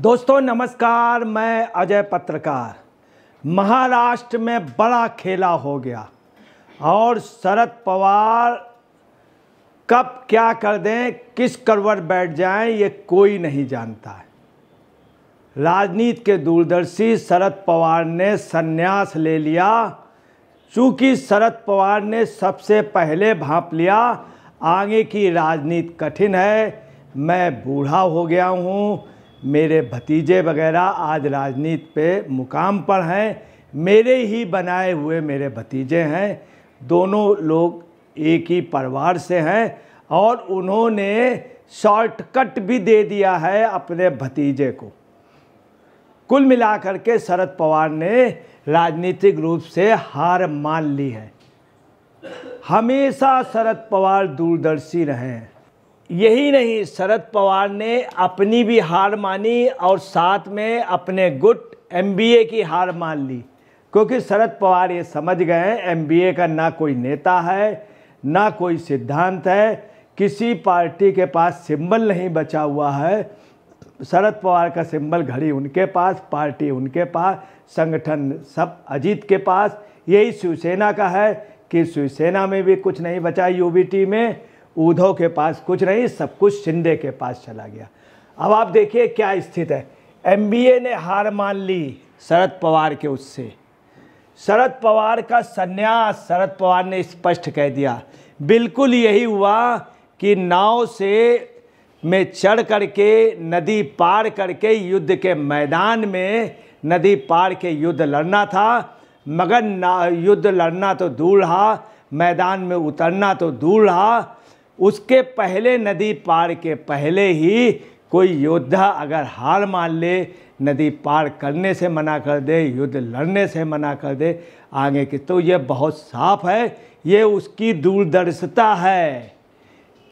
दोस्तों नमस्कार मैं अजय पत्रकार महाराष्ट्र में बड़ा खेला हो गया और शरद पवार कब क्या कर दें किस करवट बैठ जाएं ये कोई नहीं जानता है राजनीति के दूरदर्शी शरद पवार ने संन्यास ले लिया चूँकि शरद पवार ने सबसे पहले भाप लिया आगे की राजनीति कठिन है मैं बूढ़ा हो गया हूँ मेरे भतीजे वगैरह आज राजनीति पे मुकाम पर हैं मेरे ही बनाए हुए मेरे भतीजे हैं दोनों लोग एक ही परिवार से हैं और उन्होंने शॉर्टकट भी दे दिया है अपने भतीजे को कुल मिलाकर के शरद पवार ने राजनीतिक रूप से हार मान ली है हमेशा शरद पवार दूरदर्शी रहे हैं यही नहीं शरद पवार ने अपनी भी हार मानी और साथ में अपने गुट एमबीए की हार मान ली क्योंकि शरद पवार ये समझ गए एमबीए का ना कोई नेता है ना कोई सिद्धांत है किसी पार्टी के पास सिंबल नहीं बचा हुआ है शरद पवार का सिंबल घड़ी उनके पास पार्टी उनके पास संगठन सब अजीत के पास यही शिवसेना का है कि शिवसेना में भी कुछ नहीं बचा यूबीटी में उद्धव के पास कुछ नहीं सब कुछ शिंदे के पास चला गया अब आप देखिए क्या स्थित है एमबीए ने हार मान ली शरद पवार के उससे शरद पवार का संन्यास शरद पवार ने स्पष्ट कह दिया बिल्कुल यही हुआ कि नाव से में चढ़ करके नदी पार करके युद्ध के मैदान में नदी पार के युद्ध लड़ना था मगर ना युद्ध लड़ना तो दूर रहा मैदान में उतरना तो दूर रहा उसके पहले नदी पार के पहले ही कोई योद्धा अगर हार मान ले नदी पार करने से मना कर दे युद्ध लड़ने से मना कर दे आगे की तो ये बहुत साफ है ये उसकी दूरदर्शिता है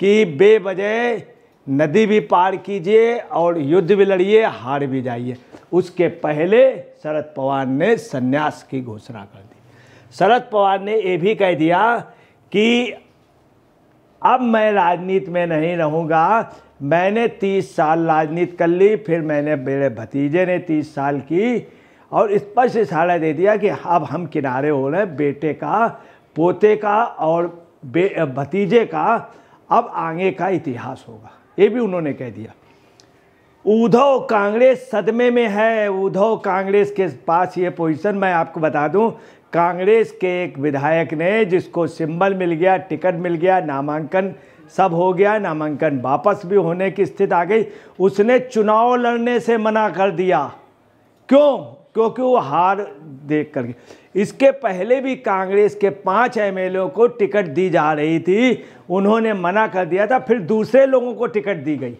कि बेवजह नदी भी पार कीजिए और युद्ध भी लड़िए हार भी जाइए उसके पहले शरद पवार ने सन्यास की घोषणा कर दी शरद पवार ने ये भी कह दिया कि अब मैं राजनीति में नहीं रहूँगा मैंने तीस साल राजनीति कर ली फिर मैंने मेरे भतीजे ने तीस साल की और स्पष्ट इशारा दे दिया कि अब हम किनारे हो रहे हैं बेटे का पोते का और भतीजे का अब आगे का इतिहास होगा ये भी उन्होंने कह दिया उद्धव कांग्रेस सदमे में है उद्धव कांग्रेस के पास ये पोजीशन मैं आपको बता दूं कांग्रेस के एक विधायक ने जिसको सिंबल मिल गया टिकट मिल गया नामांकन सब हो गया नामांकन वापस भी होने की स्थिति आ गई उसने चुनाव लड़ने से मना कर दिया क्यों क्योंकि वो हार देख कर इसके पहले भी कांग्रेस के पांच एम को टिकट दी जा रही थी उन्होंने मना कर दिया था फिर दूसरे लोगों को टिकट दी गई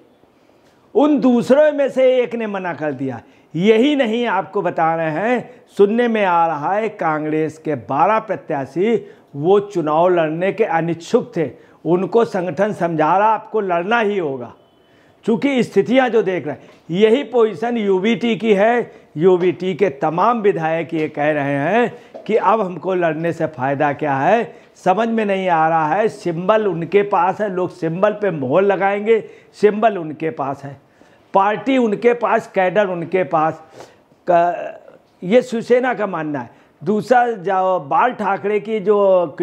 उन दूसरों में से एक ने मना कर दिया यही नहीं आपको बता रहे हैं सुनने में आ रहा है कांग्रेस के 12 प्रत्याशी वो चुनाव लड़ने के अनिच्छुक थे उनको संगठन समझा रहा आपको लड़ना ही होगा चूँकि स्थितियाँ जो देख रहे हैं यही पोजीशन यूबीटी की है यूबीटी के तमाम विधायक ये कह रहे हैं कि अब हमको लड़ने से फ़ायदा क्या है समझ में नहीं आ रहा है सिंबल उनके पास है लोग सिंबल पे मोहर लगाएंगे सिंबल उनके पास है पार्टी उनके पास कैडर उनके पास ये शिवसेना का मानना है दूसरा जो बाल ठाकरे की जो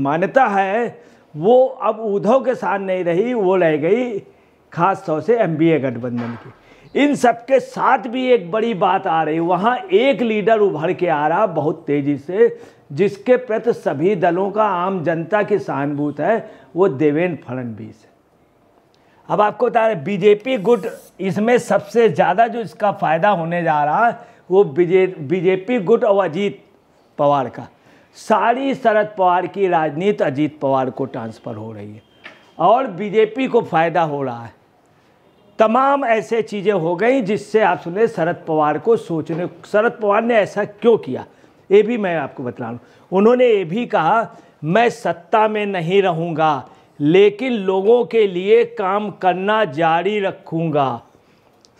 मान्यता है वो अब उद्धव के साथ नहीं रही वो रह गई खास तौर से एमबीए गठबंधन की इन सबके साथ भी एक बड़ी बात आ रही वहाँ एक लीडर उभर के आ रहा बहुत तेज़ी से जिसके प्रति सभी दलों का आम जनता की सहानुभूत है वो देवेंद्र फडणवीस है अब आपको बता रहे बीजेपी गुट इसमें सबसे ज़्यादा जो इसका फ़ायदा होने जा रहा है वो बीजे बीजेपी गुट और अजीत पवार का सारी शरद पवार की राजनीति अजीत पवार को ट्रांसफ़र हो रही है और बीजेपी को फ़ायदा हो रहा है तमाम ऐसे चीज़ें हो गई जिससे आप सुने शरद पवार को सोचने शरद पवार ने ऐसा क्यों किया ये भी मैं आपको बता रहा हूँ उन्होंने ये भी कहा मैं सत्ता में नहीं रहूँगा लेकिन लोगों के लिए काम करना जारी रखूँगा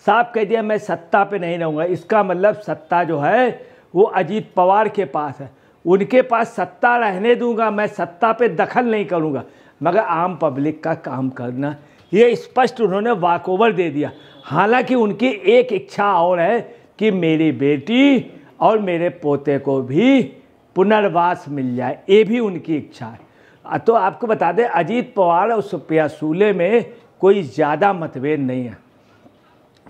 साफ कह दिया मैं सत्ता पे नहीं रहूँगा इसका मतलब सत्ता जो है वो अजीत पवार के पास है उनके पास सत्ता रहने दूंगा मैं सत्ता पे दखल नहीं करूँगा मगर आम पब्लिक का काम करना ये स्पष्ट उन्होंने वाकओवर दे दिया हालांकि उनकी एक इच्छा और है कि मेरी बेटी और मेरे पोते को भी पुनर्वास मिल जाए ये भी उनकी इच्छा है तो आपको बता दें अजीत पवार और सुप्रिया सूले में कोई ज़्यादा मतभेद नहीं है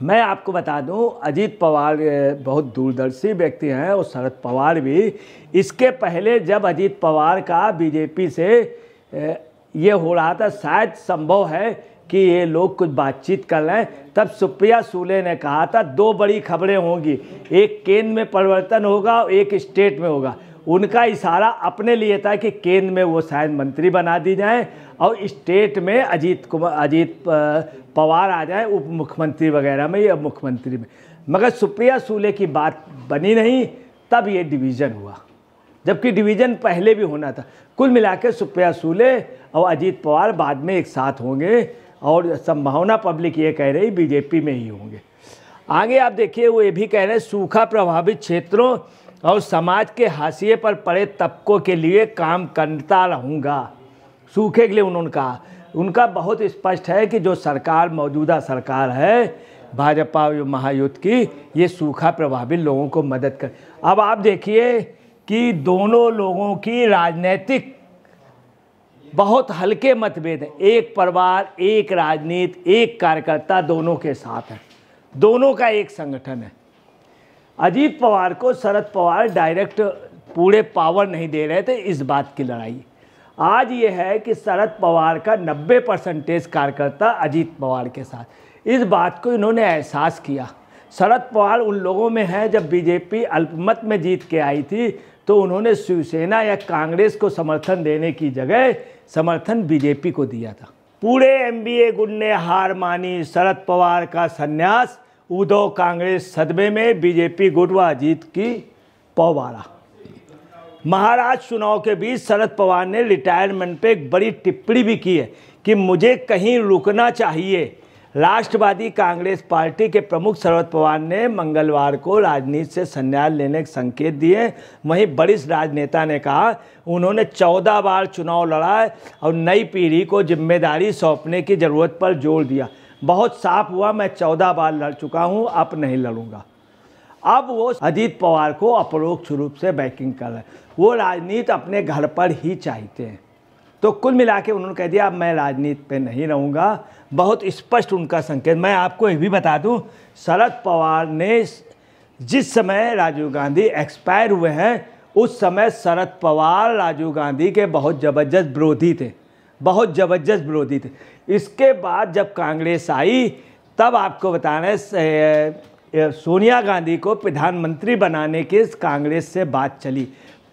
मैं आपको बता दूं अजीत पवार बहुत दूरदर्शी व्यक्ति हैं और शरद पवार भी इसके पहले जब अजीत पवार का बीजेपी से ये हो रहा था शायद संभव है कि ये लोग कुछ बातचीत कर रहे हैं तब सुप्रिया सूले ने कहा था दो बड़ी खबरें होंगी एक केंद्र में परिवर्तन होगा और एक स्टेट में होगा उनका इशारा अपने लिए था कि केंद्र में वो शायद मंत्री बना दी जाए और स्टेट में अजीत कुमार अजीत पवार आ जाए उप मुख्यमंत्री वगैरह में या मुख्यमंत्री में मगर सुप्रिया सूले की बात बनी नहीं तब ये डिवीज़न हुआ जबकि डिवीज़न पहले भी होना था कुल मिलाकर सुप्रिया सूले और अजीत पवार बाद में एक साथ होंगे और संभावना पब्लिक ये कह रही बीजेपी में ही होंगे आगे आप देखिए वो ये भी कह रहे हैं सूखा प्रभावित क्षेत्रों और समाज के हाशिए पर पड़े तबकों के लिए काम करता रहूँगा सूखे के लिए उन्होंने कहा उनका बहुत स्पष्ट है कि जो सरकार मौजूदा सरकार है भाजपा महायुद्ध की ये सूखा प्रभावित लोगों को मदद कर अब आप देखिए कि दोनों लोगों की राजनीतिक बहुत हल्के मतभेद हैं एक परिवार एक राजनीति एक कार्यकर्ता दोनों के साथ है दोनों का एक संगठन है अजीत पवार को शरद पवार डायरेक्ट पूरे पावर नहीं दे रहे थे इस बात की लड़ाई आज ये है कि शरद पवार का 90 परसेंटेज कार्यकर्ता अजीत पवार के साथ इस बात को इन्होंने एहसास किया शरद पवार उन लोगों में हैं जब बीजेपी अल्पमत में जीत के आई थी तो उन्होंने शिवसेना या कांग्रेस को समर्थन देने की जगह समर्थन बीजेपी को दिया था पूरे एमबीए गुट गुंडे हार मानी शरद पवार का संन्यास उदो कांग्रेस सदमे में बीजेपी गुटवा जीत की पौबारा महाराज चुनाव के बीच शरद पवार ने रिटायरमेंट पे एक बड़ी टिप्पणी भी की है कि मुझे कहीं रुकना चाहिए राष्ट्रवादी कांग्रेस पार्टी के प्रमुख शरद पवार ने मंगलवार को राजनीति से संन्यास लेने के संकेत दिए वहीं वरिष्ठ राजनेता ने कहा उन्होंने चौदह बार चुनाव लड़ा और नई पीढ़ी को जिम्मेदारी सौंपने की ज़रूरत पर जोर दिया बहुत साफ हुआ मैं चौदह बार लड़ चुका हूँ अब नहीं लड़ूंगा अब वो अजीत पवार को अपरोक्ष रूप से बैकिंग कर रहे हैं वो राजनीति अपने घर पर ही चाहते हैं तो कुल मिला के उन्होंने कह दिया अब मैं राजनीति पे नहीं रहूँगा बहुत स्पष्ट उनका संकेत मैं आपको ये भी बता दूँ शरद पवार ने जिस समय राजीव गांधी एक्सपायर हुए हैं उस समय शरद पवार राजीव गांधी के बहुत ज़बरदस्त विरोधी थे बहुत ज़बरदस्त विरोधी थे इसके बाद जब कांग्रेस आई तब आपको बताना है सोनिया गांधी को प्रधानमंत्री बनाने के कांग्रेस से बात चली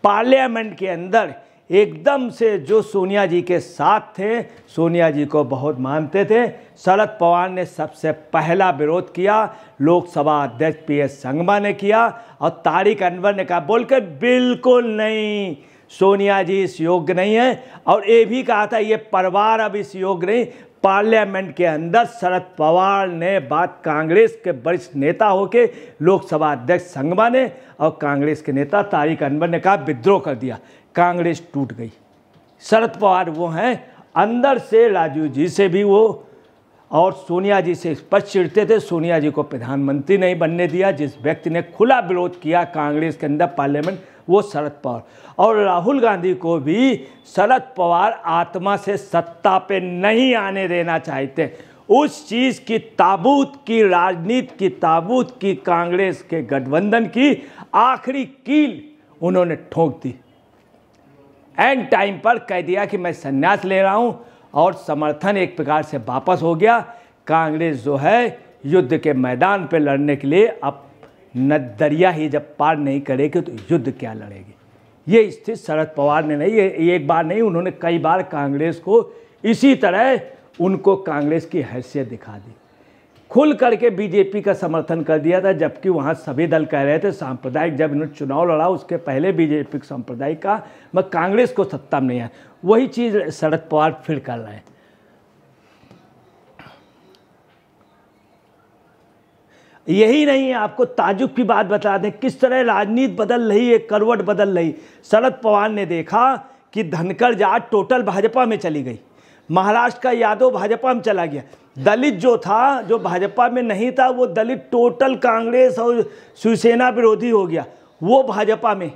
पार्लियामेंट के अंदर एकदम से जो सोनिया जी के साथ थे सोनिया जी को बहुत मानते थे शरद पवार ने सबसे पहला विरोध किया लोकसभा अध्यक्ष पी एस संगमा ने किया और तारिक अनवर ने कहा बोलकर बिल्कुल नहीं सोनिया जी इस योग्य नहीं है और ये भी कहा था ये परिवार अब इस योग्य नहीं पार्लियामेंट के अंदर शरद पवार ने बात कांग्रेस के वरिष्ठ नेता होके लोकसभा अध्यक्ष संगमा ने और कांग्रेस के नेता तारिक अनवर ने कहा विद्रोह कर दिया कांग्रेस टूट गई शरद पवार वो हैं अंदर से राजू जी से भी वो और सोनिया जी से स्पष्ट चिड़ते थे सोनिया जी को प्रधानमंत्री नहीं बनने दिया जिस व्यक्ति ने खुला विरोध किया कांग्रेस के अंदर पार्लियामेंट वो शरद पवार और राहुल गांधी को भी शरद पवार आत्मा से सत्ता पे नहीं आने देना चाहते उस चीज़ की ताबूत की राजनीति की ताबूत की कांग्रेस के गठबंधन की आखिरी कील उन्होंने ठोक दी एंड टाइम पर कह दिया कि मैं संन्यास ले रहा हूँ और समर्थन एक प्रकार से वापस हो गया कांग्रेस जो है युद्ध के मैदान पर लड़ने के लिए अब न दरिया ही जब पार नहीं करेगी तो युद्ध क्या लड़ेगी ये स्थिति शरद पवार ने नहीं एक बार नहीं उन्होंने कई बार कांग्रेस को इसी तरह उनको कांग्रेस की हैसियत दिखा दी खुल करके बीजेपी का समर्थन कर दिया था जबकि वहाँ सभी दल कह रहे थे सांप्रदायिक जब इन्होंने चुनाव लड़ा उसके पहले बीजेपी सांप्रदायिक का मैं कांग्रेस को सत्ता में नहीं आया वही चीज़ शरद पवार फिर कर रहे हैं यही नहीं आपको ताजुब की बात बता दें किस तरह राजनीति बदल रही है करवट बदल रही शरद पवार ने देखा कि धनकर जाट टोटल भाजपा में चली गई महाराष्ट्र का यादव भाजपा में चला गया दलित जो था जो भाजपा में नहीं था वो दलित टोटल कांग्रेस और शिवसेना विरोधी हो गया वो भाजपा में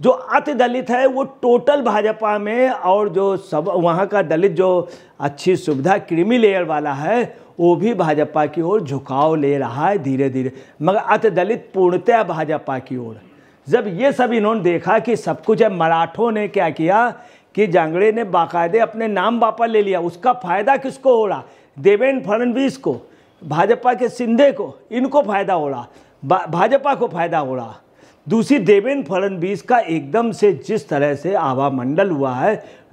जो अति दलित है वो टोटल भाजपा में और जो सब वहाँ का दलित जो अच्छी सुविधा क्रीमी लेयर वाला है वो भी भाजपा की ओर झुकाव ले रहा है धीरे धीरे मगर अति दलित पूर्णतया भाजपा की ओर जब ये सब इन्होंने देखा कि सब कुछ है मराठों ने क्या किया कि जांगड़े ने बाकायदे अपने नाम वापस ले लिया उसका फायदा किसको हो रहा देवेंद्र फडणवीस को भाजपा के सिंधे को इनको फायदा हो रहा भाजपा को फायदा हो रहा दूसरी देवेंद्र फडणवीस का एकदम से जिस तरह से आवामंडल हुआ है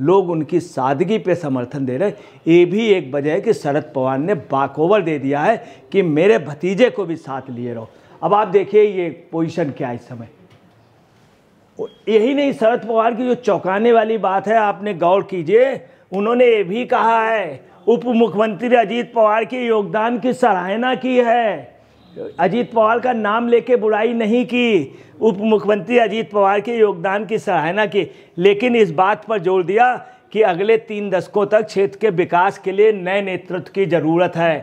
लोग उनकी सादगी पे समर्थन दे रहे ये भी एक वजह है कि शरद पवार ने बाकओवर दे दिया है कि मेरे भतीजे को भी साथ लिए रहो अब आप देखिए ये पोजीशन क्या है इस समय यही नहीं शरद पवार की जो चौंकाने वाली बात है आपने गौर कीजिए उन्होंने ये भी कहा है उप मुख्यमंत्री अजीत पवार के योगदान की सराहना की है अजीत पवार का नाम लेके बुराई नहीं की उप मुख्यमंत्री अजीत पवार के योगदान की सराहना की लेकिन इस बात पर जोर दिया कि अगले तीन दशकों तक क्षेत्र के विकास के लिए नए नेतृत्व की ज़रूरत है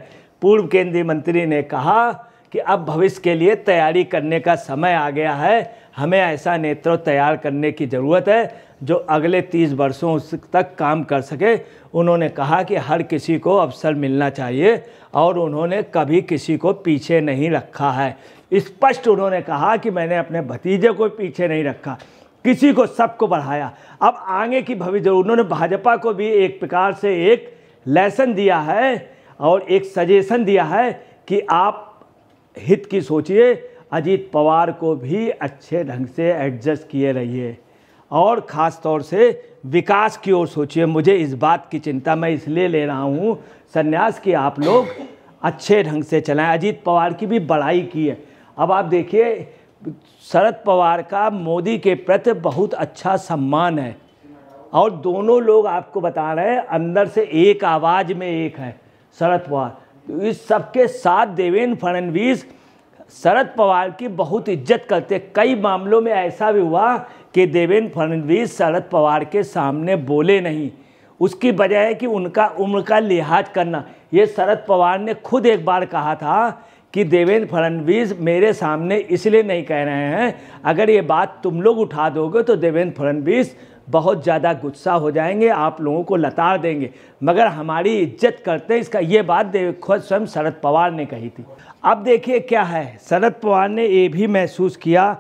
पूर्व केंद्रीय मंत्री ने कहा कि अब भविष्य के लिए तैयारी करने का समय आ गया है हमें ऐसा नेतृत्व तैयार करने की ज़रूरत है जो अगले तीस वर्षों तक काम कर सके उन्होंने कहा कि हर किसी को अवसर मिलना चाहिए और उन्होंने कभी किसी को पीछे नहीं रखा है स्पष्ट उन्होंने कहा कि मैंने अपने भतीजे को पीछे नहीं रखा किसी को सबको बढ़ाया अब आगे की भविष्य उन्होंने भाजपा को भी एक प्रकार से एक लेसन दिया है और एक सजेशन दिया है कि आप हित की सोचिए अजीत पवार को भी अच्छे ढंग से एडजस्ट किए रहिए और ख़ास तौर से विकास की ओर सोचिए मुझे इस बात की चिंता मैं इसलिए ले रहा हूँ संन्यास कि आप लोग अच्छे ढंग से चलाएं अजीत पवार की भी बड़ाई की है अब आप देखिए शरद पवार का मोदी के प्रति बहुत अच्छा सम्मान है और दोनों लोग आपको बता रहे हैं अंदर से एक आवाज़ में एक है शरद पवार तो इस सबके साथ देवेंद्र फड़नवीस शरद पवार की बहुत इज्जत करते कई मामलों में ऐसा भी हुआ कि देवेंद्र फड़नवीस शरद पवार के सामने बोले नहीं उसकी वजह है कि उनका उम्र का लिहाज करना ये शरद पवार ने खुद एक बार कहा था कि देवेंद्र फड़नवीस मेरे सामने इसलिए नहीं कह रहे हैं अगर ये बात तुम लोग उठा दोगे तो देवेंद्र फड़नवीस बहुत ज़्यादा गुस्सा हो जाएंगे आप लोगों को लताड़ देंगे मगर हमारी इज्जत करते हैं इसका ये बात खुद स्वयं शरद पवार ने कही थी अब देखिए क्या है शरद पवार ने ये भी महसूस किया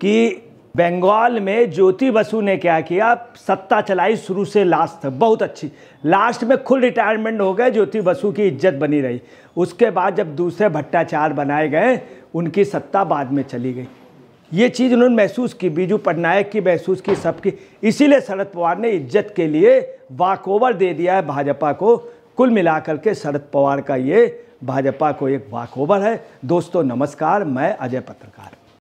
कि बंगाल में ज्योति बसु ने क्या किया सत्ता चलाई शुरू से लास्ट तक बहुत अच्छी लास्ट में खुल रिटायरमेंट हो गए ज्योति बसु की इज्जत बनी रही उसके बाद जब दूसरे भट्टाचार बनाए गए उनकी सत्ता बाद में चली गई ये चीज़ उन्होंने महसूस की बीजू पटनायक की महसूस की सबकी इसीलिए शरद पवार ने इज्जत के लिए वाकओवर दे दिया है भाजपा को कुल मिलाकर के शरद पवार का ये भाजपा को एक वाकओवर है दोस्तों नमस्कार मैं अजय पत्रकार